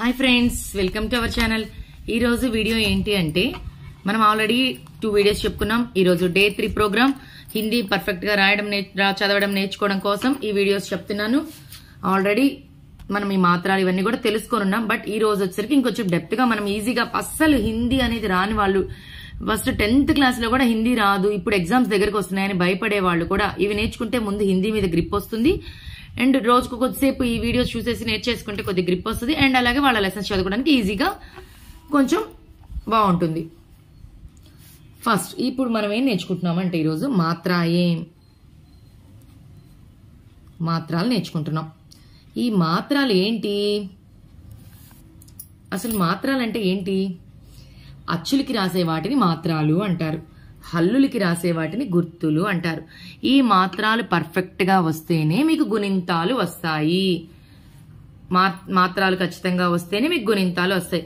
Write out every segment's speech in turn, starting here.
hi friends welcome to our channel ఈరోజు video ఏంటి అంటే మనం ఆల్రెడీ టూ వీడియోస్ చెప్పుకున్నాం ఈరోజు డే త్రీ ప్రోగ్రామ్ హిందీ పర్ఫెక్ట్గా రాయడం చదవడం నేర్చుకోవడం కోసం ఈ వీడియోస్ చెప్తున్నాను ఆల్రెడీ మనం ఈ మాత్రాలు ఇవన్నీ కూడా తెలుసుకోనున్నాం బట్ ఈ రోజు వచ్చరికి ఇంకొంచెం డెప్త్గా మనం ఈజీగా అస్సలు హిందీ అనేది రాని వాళ్ళు ఫస్ట్ టెన్త్ క్లాస్లో కూడా హిందీ రాదు ఇప్పుడు ఎగ్జామ్స్ దగ్గరకు వస్తున్నాయని భయపడే వాళ్ళు కూడా ఇవి నేర్చుకుంటే ముందు హిందీ మీద గ్రిప్ వస్తుంది అండ్ రోజుకు కొద్దిసేపు ఈ వీడియోస్ చూసేసి నేర్చేసుకుంటే కొద్ది గ్రిప్ వస్తుంది అండ్ అలాగే వాళ్ళ లెసన్స్ చదవడానికి ఈజీగా కొంచెం బాగుంటుంది ఫస్ట్ ఇప్పుడు మనం ఏం నేర్చుకుంటున్నామంటే ఈరోజు మాత్రాయే మాత్రాలు నేర్చుకుంటున్నాం ఈ మాత్రాలు ఏంటి అసలు మాత్రాలు అంటే ఏంటి అచ్చులకి రాసే వాటిని మాత్రాలు అంటారు హల్లులకి రాసే వాటిని గుర్తులు అంటారు ఈ మాత్రాలు పర్ఫెక్ట్గా వస్తేనే మీకు గుణింతాలు వస్తాయి మా మాత్రాలు ఖచ్చితంగా వస్తేనే మీకు గుణింతాలు వస్తాయి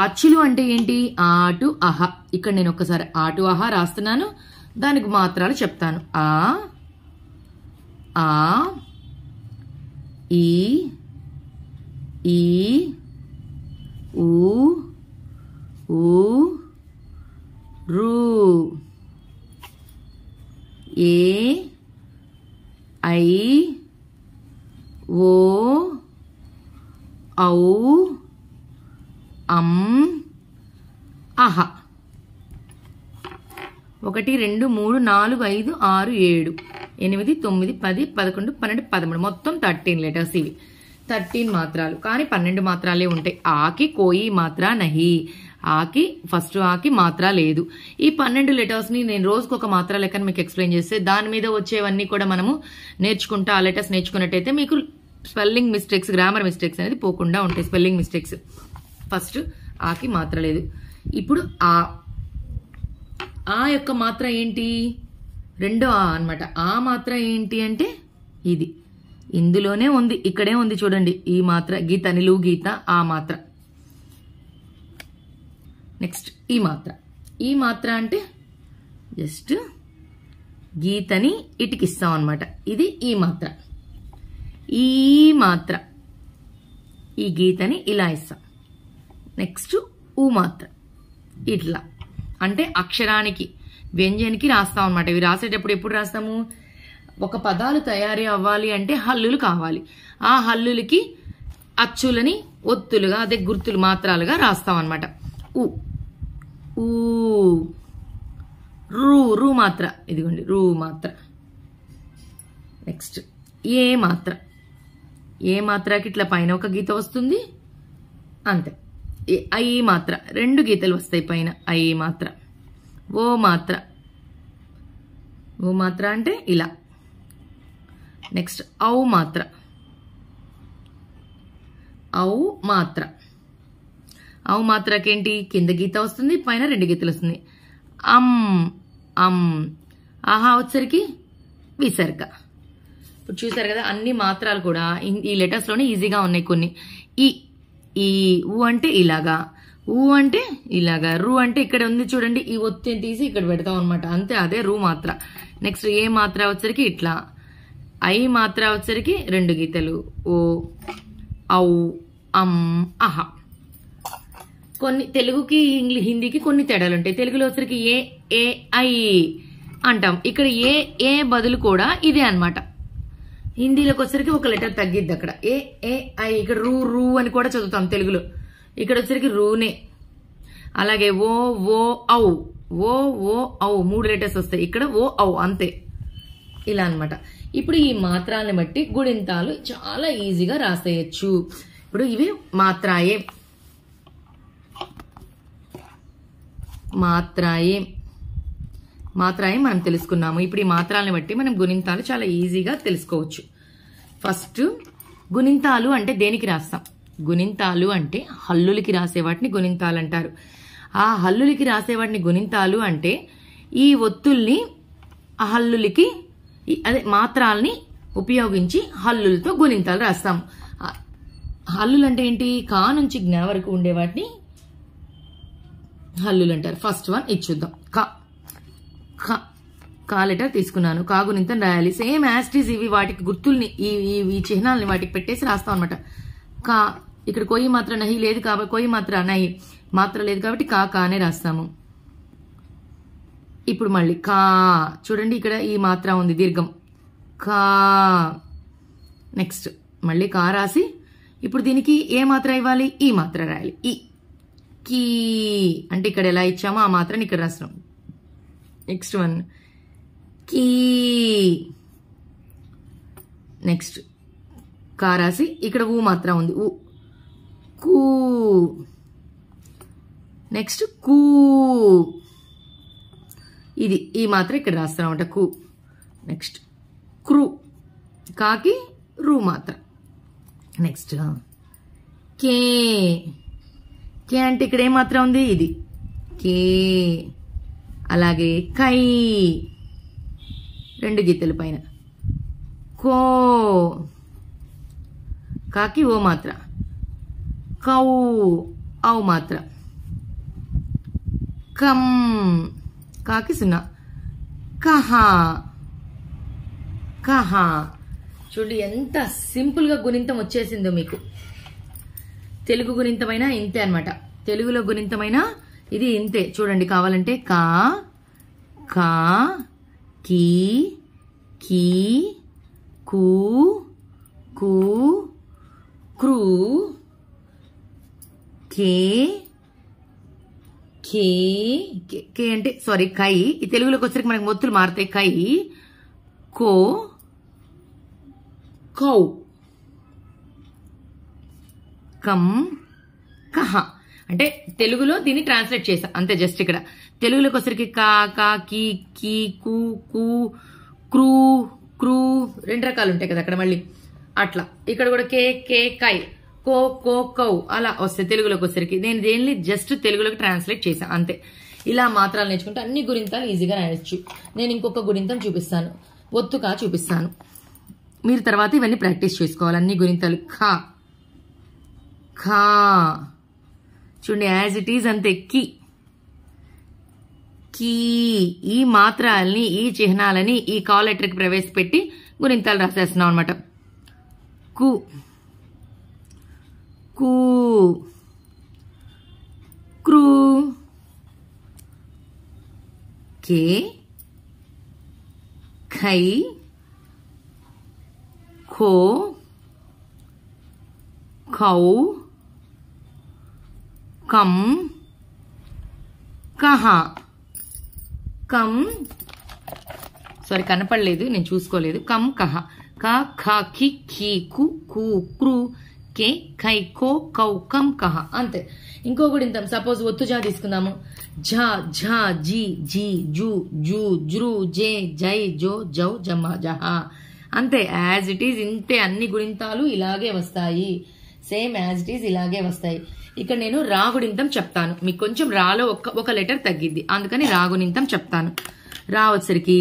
ఆచులు అంటే ఏంటి ఆటు అహ ఇక్కడ నేను ఒకసారి ఆటు అహ రాస్తున్నాను దానికి మాత్రాలు చెప్తాను ఆ ఆ ఈ ఈ ఐ ఓ ఔ అం అహ ఒకటి రెండు మూడు నాలుగు ఐదు ఆరు ఏడు ఎనిమిది తొమ్మిది పది పదకొండు పన్నెండు పదమూడు మొత్తం థర్టీన్ లెటర్స్ ఇవి థర్టీన్ మాత్రాలు కానీ పన్నెండు మాత్రాలే ఉంటాయి ఆకి కోయి మాత్ర నహి ఆకి ఫస్ట్ ఆకి మాత్ర లేదు ఈ పన్నెండు లెటర్స్ని నేను రోజుకు ఒక మాత్ర లెక్కను మీకు ఎక్స్ప్లెయిన్ చేస్తే దాని మీద వచ్చేవన్నీ కూడా మనము నేర్చుకుంటా ఆ లెటర్స్ నేర్చుకున్నట్టయితే మీకు స్పెల్లింగ్ మిస్టేక్స్ గ్రామర్ మిస్టేక్స్ అనేది పోకుండా ఉంటాయి స్పెల్లింగ్ మిస్టేక్స్ ఫస్ట్ ఆకి మాత్ర లేదు ఇప్పుడు ఆ ఆ యొక్క మాత్ర ఏంటి రెండో ఆ అనమాట ఆ మాత్ర ఏంటి అంటే ఇది ఇందులోనే ఉంది ఇక్కడే ఉంది చూడండి ఈ మాత్ర గీత నిలువు గీత ఆ మాత్ర నెక్స్ట్ ఈ మాత్ర ఈ మాత్ర అంటే జస్ట్ గీతని ఇటుకిస్తాం అనమాట ఇది ఈ మాత్ర ఈ మాత్ర ఈ గీతని ఇలా ఇస్తాం నెక్స్ట్ ఊ మాత్ర ఇట్లా అంటే అక్షరానికి వ్యంజనికి రాస్తాం అనమాట ఇవి రాసేటప్పుడు ఎప్పుడు రాస్తాము ఒక పదాలు తయారీ అవ్వాలి అంటే హల్లులు కావాలి ఆ హల్లులకి అచ్చులని ఒత్తులుగా అదే గుర్తులు మాత్రాలుగా రాస్తాం అనమాట ఊ ఊ రూ రూ మాత్ర ఇదిగోండి రూ మాత్ర నెక్స్ట్ ఏ మాత్ర ఏ మాత్రకి ఇట్లా పైన ఒక గీత వస్తుంది అంతే ఐ మాత్ర రెండు గీతలు వస్తాయి పైన ఐ మాత్ర ఓ మాత్ర ఓ మాత్ర అంటే ఇలా నెక్స్ట్ ఔ మాత్ర ఔ మాత్ర అవు మాత్రకేంటి కింద గీత వస్తుంది పైన రెండు గీతలు వస్తుంది అమ్ అమ్ ఆహా వచ్చరికి విసర్క ఇప్పుడు చూసారు కదా అన్ని మాత్రాలు కూడా ఈ లెటర్స్లోనే ఈజీగా ఉన్నాయి కొన్ని ఈ ఈ ఊ అంటే ఇలాగా ఊ అంటే ఇలాగా రూ అంటే ఇక్కడ ఉంది చూడండి ఈ ఒత్తిని తీసి ఇక్కడ పెడతాం అనమాట అంతే అదే రూ మాత్ర నెక్స్ట్ ఏ మాత్ర వచ్చరికి ఇట్లా ఐ మాత్ర వచ్చరికి రెండు గీతలు ఓ ఔ అమ్ అహా కొన్ని తెలుగుకి హిందీకి కొన్ని తేడాలు ఉంటాయి తెలుగులో వచ్చరికి ఏ ఏ ఐ అంటాం ఇక్కడ ఏ ఏ బదులు కూడా ఇదే అనమాట హిందీలోకి వచ్చరికి ఒక లెటర్ తగ్గిద్ది అక్కడ ఏ ఏ ఐ ఇక్కడ రూ రూ అని కూడా చదువుతాం తెలుగులో ఇక్కడ వచ్చరికి రూనే అలాగే ఓ ఓ ఔ ఓ ఓ ఔ మూడు లెటర్స్ వస్తాయి ఇక్కడ ఓ ఔ అంతే ఇలా అనమాట ఇప్పుడు ఈ మాత్రాన్ని బట్టి గుడింతాలు చాలా ఈజీగా రాసేయచ్చు ఇప్పుడు ఇవి మాత్రాయే మాత్రాయే మాత్రాయే మనం తెలుసుకున్నాము ఇప్పుడు ఈ మాత్రాలను బట్టి మనం గుణింతాలు చాలా ఈజీగా తెలుసుకోవచ్చు ఫస్ట్ గుణింతాలు అంటే దేనికి రాస్తాం గుణింతాలు అంటే హల్లులకి రాసే వాటిని గుణింతాలు అంటారు ఆ హల్లులకి రాసే వాటిని గుణింతాలు అంటే ఈ ఒత్తుల్ని ఆ హల్లులకి అదే మాత్రాలని ఉపయోగించి హల్లులతో గుణింతాలు రాస్తాం హల్లులు అంటే ఏంటి కా నుంచి జ్ఞా వరకు ఉండే వాటిని హల్లులు అంటారు ఫస్ట్ వన్ ఇచ్చుద్దాం క కా కా లెటర్ తీసుకున్నాను కాగునింత రాయాలి సేమ్ యాస్టీస్ ఇవి వాటికి గుర్తుల్ని ఈ ఈ చిహ్నాలని వాటికి పెట్టేసి రాస్తాం అనమాట కా ఇక్కడ కొయ్యి మాత్రం నహి లేదు కాబట్టి కొయ్యి మాత్ర నహి మాత్ర లేదు కాబట్టి కా కానే రాస్తాము ఇప్పుడు మళ్ళీ కా చూడండి ఇక్కడ ఈ మాత్ర ఉంది దీర్ఘం కా నెక్స్ట్ మళ్ళీ కా రాసి ఇప్పుడు దీనికి ఏ మాత్ర ఇవ్వాలి ఈ మాత్ర రాయాలి ఈ కీ అంటే ఇక్కడ ఎలా ఇచ్చామో ఆ మాత్రం ఇక్కడ రాసినాం నెక్స్ట్ వన్ కీ నెక్స్ట్ కా రాసి ఇక్కడ ఊ మాత్రం ఉంది ఊ కూ నెక్స్ట్ కూ ఇది ఈ మాత్రం ఇక్కడ రాస్తానమాట కు నెక్స్ట్ క్రూ కాకి రూ మాత్ర నెక్స్ట్ కే కే అంటే ఇక్కడ ఏమాత్రం ఉంది ఇది కే అలాగే కై రెండు గీతల పైన కో కాకి ఓ మాత్ర కౌ ఔ మాత్ర కమ్ కాకి సున్నా కహా కహా చూడు ఎంత సింపుల్గా గుణింతం వచ్చేసిందో మీకు తెలుగు గుణింతమైన ఇంతే అనమాట తెలుగులో గురింతమైన ఇది ఇంతే చూడండి కావాలంటే కా కా కీ కీ కూ కూ క్రూ కే కే కే అంటే సారీ కై ఈ తెలుగులోకి వచ్చరికి మనకి మొత్తులు మారుతాయి కై కో కౌ కం కహ అంటే తెలుగులో దీన్ని ట్రాన్స్లేట్ చేశా అంతే జస్ట్ ఇక్కడ తెలుగులోకి వచ్చరికి కా కా కీ కీ కు కు క్రూ క్రూ రెండు రకాలు ఉంటాయి కదా అక్కడ మళ్ళీ అట్లా ఇక్కడ కూడా కే కే కై కో కో కౌ అలా వస్తాయి తెలుగులోకి వచ్చరికి నేను దేన్ని జస్ట్ తెలుగులోకి ట్రాన్స్లేట్ చేశాను అంతే ఇలా మాత్రాలు నేర్చుకుంటే అన్ని గురింతాలు ఈజీగా రాయొచ్చు నేను ఇంకొక గురింతం చూపిస్తాను ఒత్తుగా చూపిస్తాను మీరు తర్వాత ఇవన్నీ ప్రాక్టీస్ చేసుకోవాలి అన్ని గురింతలు ఖా ఖా చూడండి యాజ్ ఇట్ ఈజ్ అంతే కి కీ ఈ మాత్రాలని ఈ చిహ్నాలని ఈ కాల్ లెటర్కి ప్రవేశపెట్టి గురింతలు రాసేస్తున్నాం అనమాట కు కూ క్రూ కే ఖై ఖో ఖౌ కమ్ కహ కమ్ సారీ కనపడలేదు నేను చూసుకోలేదు కమ్ కహ క ఖ కి కీ కు కు క్రు కే కై కో కౌ కమ్ కహ అంతే ఇంకొకటి ఇంత సపోజ్ ఒత్తు జా తీసుకుందాము ఝా ఝా జీ జీ జూ జూ జ్రు జే జై జో జౌ జమ జహ అంతే యాజ్ ఇట్ ఈజ్ ఇంతే అన్ని గుణింతాలు ఇలాగే వస్తాయి సేమ్ యాజ్ ఇట్ ఈజ్ ఇలాగే వస్తాయి ఇక్కడ నేను రాగుడింతం చెప్తాను మీకు కొంచెం రాలో ఒక ఒక లెటర్ తగ్గింది అందుకని రాగునింతం చెప్తాను రా వచ్చరికి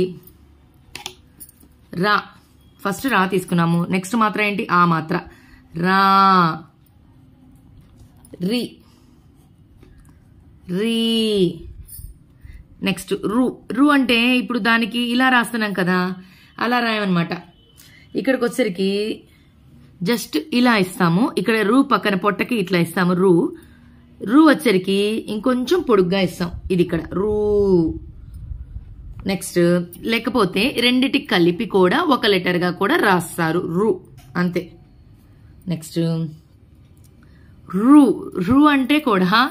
రా ఫస్ట్ రా తీసుకున్నాము నెక్స్ట్ మాత్ర ఏంటి ఆ మాత్ర రా రి రీ నెక్స్ట్ రు రు అంటే ఇప్పుడు దానికి ఇలా రాస్తున్నాం కదా అలా రాయమన్నమాట ఇక్కడికి వచ్చేసరికి జస్ట్ ఇలా ఇస్తాము ఇక్కడ రూ పక్కన పొట్టకి ఇట్లా ఇస్తాము రూ రూ వచ్చరికి ఇంకొంచెం పొడుగ్గా ఇస్తాం ఇది ఇక్కడ రూ నెక్స్ట్ లేకపోతే రెండిటికి కలిపి కూడా ఒక లెటర్గా కూడా రాస్తారు రూ అంతే నెక్స్ట్ రూ రూ అంటే కూడా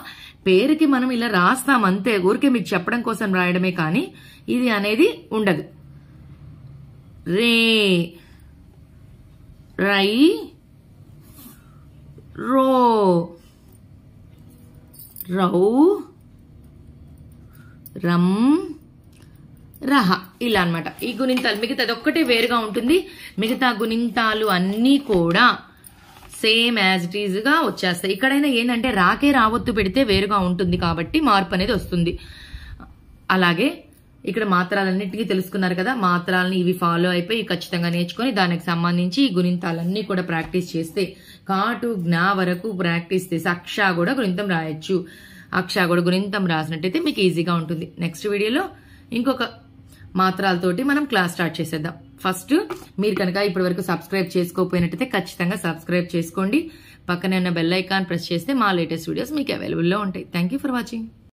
పేరుకి మనం ఇలా రాస్తాం అంతే ఊరికే మీకు చెప్పడం కోసం రాయడమే కానీ ఇది అనేది ఉండదు రే రై రో రౌ రమ్ రహ ఇలా అనమాట ఈ గుణింతాలు మిగతా ఒక్కటే వేరుగా ఉంటుంది మిగతా గుణింతాలు అన్నీ కూడా సేమ్ యాజ్ ఇట్ ఈజ్గా వచ్చేస్తాయి ఇక్కడైనా ఏంటంటే రాకే రావత్తు పెడితే వేరుగా ఉంటుంది కాబట్టి మార్పు అనేది వస్తుంది అలాగే ఇక్కడ మాత్రాలన్నింటికి తెలుసుకున్నారు కదా మాత్రాలని ఇవి ఫాలో అయిపోయి ఖచ్చితంగా నేర్చుకొని దానికి సంబంధించి ఈ గుణింతాలన్నీ కూడా ప్రాక్టీస్ చేస్తే కాటు జ్ఞా వరకు ప్రాక్టీస్ చేసి అక్ష కూడా గుణింతం రాయొచ్చు అక్ష కూడా గుణింతం రాసినట్టయితే మీకు ఈజీగా ఉంటుంది నెక్స్ట్ వీడియోలో ఇంకొక మాత్రాలతోటి మనం క్లాస్ స్టార్ట్ చేసేద్దాం ఫస్ట్ మీరు కనుక ఇప్పటి వరకు సబ్స్క్రైబ్ చేసుకోకపోయినట్టయితే ఖచ్చితంగా సబ్స్క్రైబ్ చేసుకోండి పక్కనే ఉన్న బెల్ ఐకాన్ ప్రెస్ చేస్తే మా లేటెస్ట్ వీడియోస్ మీకు అవైలబుల్లో ఉంటాయి థ్యాంక్ ఫర్ వాచింగ్